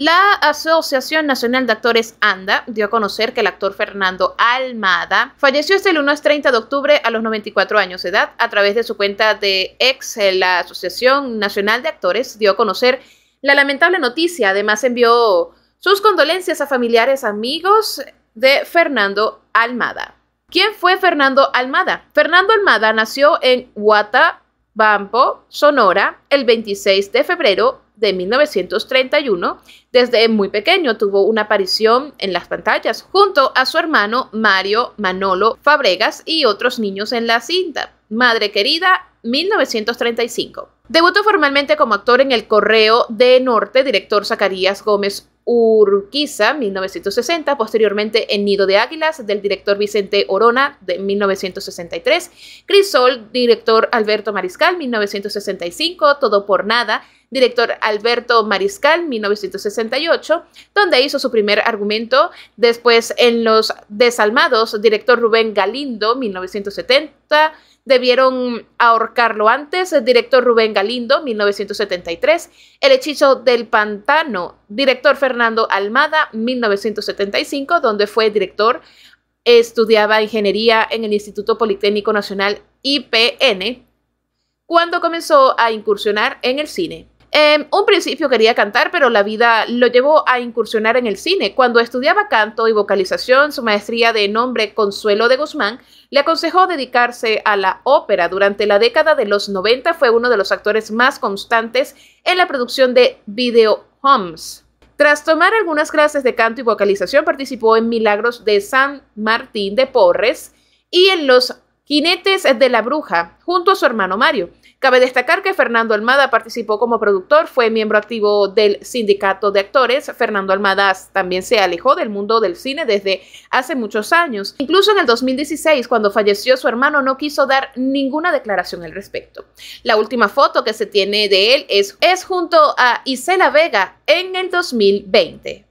La Asociación Nacional de Actores ANDA dio a conocer que el actor Fernando Almada falleció este lunes 30 de octubre a los 94 años de edad. A través de su cuenta de ex, eh, la Asociación Nacional de Actores dio a conocer la lamentable noticia. Además envió sus condolencias a familiares, amigos de Fernando Almada. ¿Quién fue Fernando Almada? Fernando Almada nació en Huatabampo, Sonora, el 26 de febrero de 1931, desde muy pequeño tuvo una aparición en las pantallas junto a su hermano Mario Manolo Fabregas y otros niños en la cinta. Madre querida, 1935. Debutó formalmente como actor en El Correo de Norte, director Zacarías Gómez Urquiza, 1960, posteriormente en Nido de Águilas, del director Vicente Orona, de 1963, Crisol, director Alberto Mariscal, 1965, Todo por Nada, director Alberto Mariscal, 1968, donde hizo su primer argumento. Después en Los Desalmados, director Rubén Galindo, 1970. Debieron ahorcarlo antes, director Rubén Galindo, 1973. El hechizo del pantano, director Fernando Almada, 1975, donde fue director. Estudiaba ingeniería en el Instituto Politécnico Nacional IPN, cuando comenzó a incursionar en el cine. Em, un principio quería cantar, pero la vida lo llevó a incursionar en el cine. Cuando estudiaba canto y vocalización, su maestría de nombre Consuelo de Guzmán le aconsejó dedicarse a la ópera. Durante la década de los 90 fue uno de los actores más constantes en la producción de video homes. Tras tomar algunas clases de canto y vocalización, participó en Milagros de San Martín de Porres y en Los Jinetes de la Bruja, junto a su hermano Mario. Cabe destacar que Fernando Almada participó como productor, fue miembro activo del sindicato de actores. Fernando Almada también se alejó del mundo del cine desde hace muchos años. Incluso en el 2016, cuando falleció su hermano, no quiso dar ninguna declaración al respecto. La última foto que se tiene de él es, es junto a Isela Vega en el 2020.